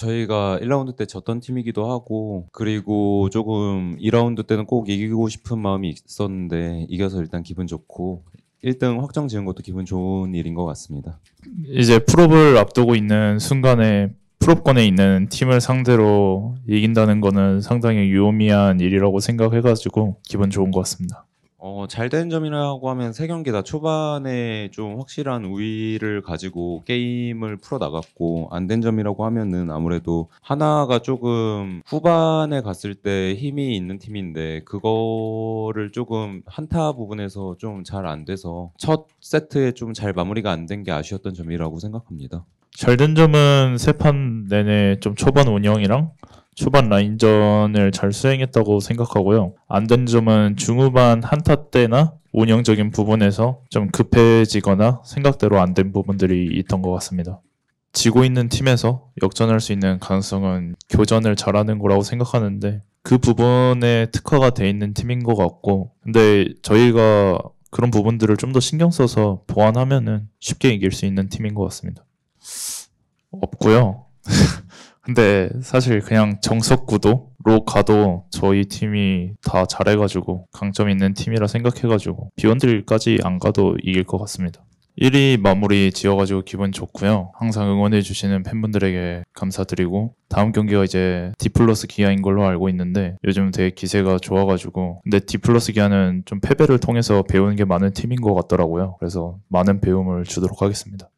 저희가 1라운드 때 졌던 팀이기도 하고 그리고 조금 2라운드 때는 꼭 이기고 싶은 마음이 있었는데 이겨서 일단 기분 좋고 1등 확정 지은 것도 기분 좋은 일인 것 같습니다. 이제 프로을 앞두고 있는 순간에 프로권에 있는 팀을 상대로 이긴다는 거는 상당히 유의미한 일이라고 생각해가지고 기분 좋은 것 같습니다. 어, 잘된 점이라고 하면 세 경기 다 초반에 좀 확실한 우위를 가지고 게임을 풀어 나갔고 안 된 점이라고 하면은 아무래도 하나가 조금 후반에 갔을 때 힘이 있는 팀인데 그거를 조금 한타 부분에서 좀 잘 안 돼서 첫 세트에 좀 잘 마무리가 안 된 게 아쉬웠던 점이라고 생각합니다. 잘된 점은 세 판 내내 좀 초반 운영이랑 초반 라인전을 잘 수행했다고 생각하고요. 안 된 점은 중후반 한타 때나 운영적인 부분에서 좀 급해지거나 생각대로 안 된 부분들이 있던 것 같습니다. 지고 있는 팀에서 역전할 수 있는 가능성은 교전을 잘하는 거라고 생각하는데 그 부분에 특화가 돼 있는 팀인 것 같고 근데 저희가 그런 부분들을 좀 더 신경 써서 보완하면은 쉽게 이길 수 있는 팀인 것 같습니다. 없고요. 근데 사실 그냥 정석 구도로 가도 저희 팀이 다 잘해가지고 강점 있는 팀이라 생각해가지고 비원들까지 안 가도 이길 것 같습니다. 1위 마무리 지어가지고 기분 좋고요. 항상 응원해주시는 팬분들에게 감사드리고 다음 경기가 이제 디플러스 기아인 걸로 알고 있는데 요즘 되게 기세가 좋아가지고 근데 디플러스 기아는 좀 패배를 통해서 배우는 게 많은 팀인 것 같더라고요. 그래서 많은 배움을 주도록 하겠습니다.